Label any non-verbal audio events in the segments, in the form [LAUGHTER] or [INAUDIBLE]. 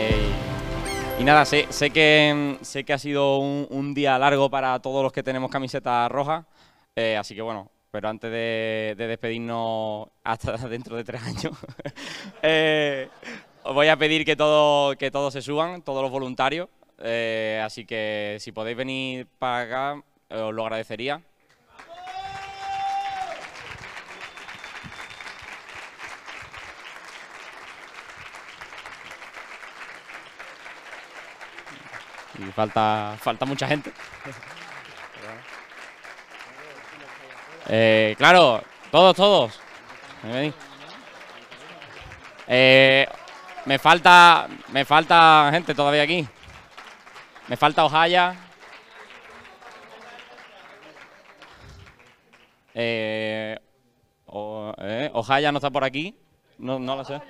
Eh, y nada, sé, sé, que, sé que ha sido un, día largo para todos los que tenemos camiseta roja, eh, así que bueno, pero antes de, despedirnos hasta [LAUGHS] dentro de tres años, [LAUGHS] eh, os voy a pedir que, todo, que todos se suban, todos los voluntarios, así que si podéis venir para acá, os lo agradecería. Y falta, falta mucha gente. Eh, claro, todos, todos. Eh, me falta. Me falta gente todavía aquí. Me falta Ojaya. Eh, Ojaya eh, no está por aquí. No, no lo sé.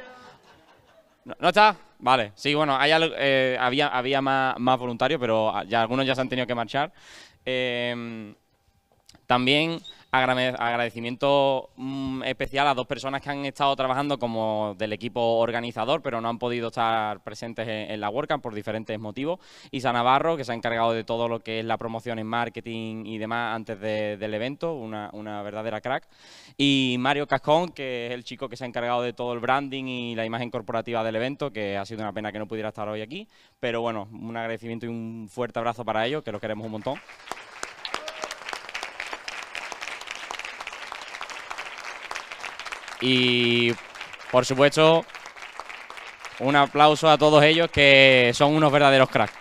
no está? Vale, sí, bueno, hay eh, había, había más, más, voluntarios, pero ya, algunos ya se han tenido que marchar. Eh, también Agradecimiento mm, especial a dos personas que han estado trabajando como del equipo organizador, pero no han podido estar presentes en, la WordCamp por diferentes motivos. Isa Navarro, que se ha encargado de todo lo que es la promoción en marketing y demás antes del evento, una, una, verdadera crack. Y Mario Cascón, que es el chico que se ha encargado de todo el branding y la imagen corporativa del evento, que ha sido una pena que no pudiera estar hoy aquí. Pero bueno, un agradecimiento y un fuerte abrazo para ellos, que los queremos un montón. Y por supuesto, un aplauso a todos ellos que son unos verdaderos cracks.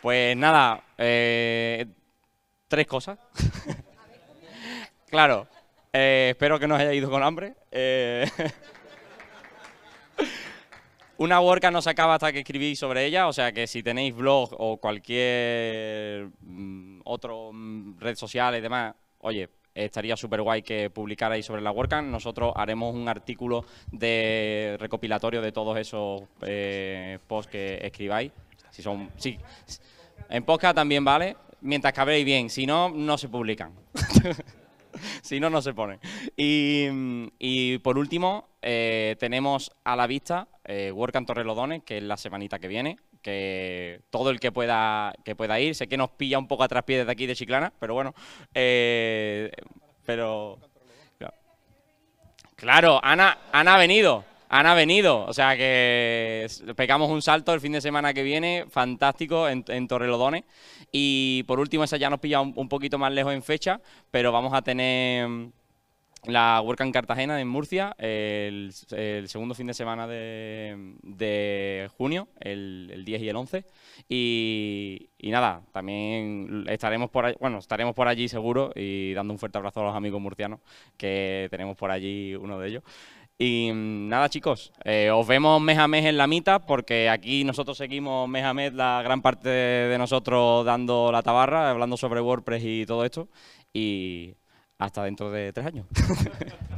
Pues nada, eh, tres cosas. Claro, eh, espero que no os haya ido con hambre. Eh. [LAUGHS] una WordCamp no se acaba hasta que escribís sobre ella, o sea que si tenéis blog o cualquier mm, otro mm, red social y demás, oye, estaría súper guay que publicarais sobre la WordCamp. Nosotros haremos un artículo de recopilatorio de todos esos eh, posts que escribáis. Si son, sí, en podcast también vale, mientras cabréis bien, si no, no se publican. [LAUGHS] [LAUGHS] si no, no se pone Y, por último, eh, tenemos a la vista eh, Work and Torrelodones, que es la semanita que viene, que todo el que pueda, que pueda ir, sé que nos pilla un poco a pie desde aquí de Chiclana, pero bueno, eh, pero... Claro, Ana, Ana ha venido han venido, O sea que pegamos un salto el fin de semana que viene, fantástico, en, Torrelodones. Y por último, esa ya nos pilla un, poquito más lejos en fecha, pero vamos a tener la Work en Cartagena, en Murcia, el, segundo fin de semana de, junio, el, 10 y el 11. Y, y, nada, también estaremos por, allí, bueno, estaremos por allí seguro y dando un fuerte abrazo a los amigos murcianos que tenemos por allí, uno de ellos. Y nada, chicos, eh, os vemos mes a mes en la mitad, porque aquí nosotros seguimos mes a mes la gran parte de nosotros dando la tabarra, hablando sobre WordPress y todo esto. Y hasta dentro de tres años. [LAUGHS]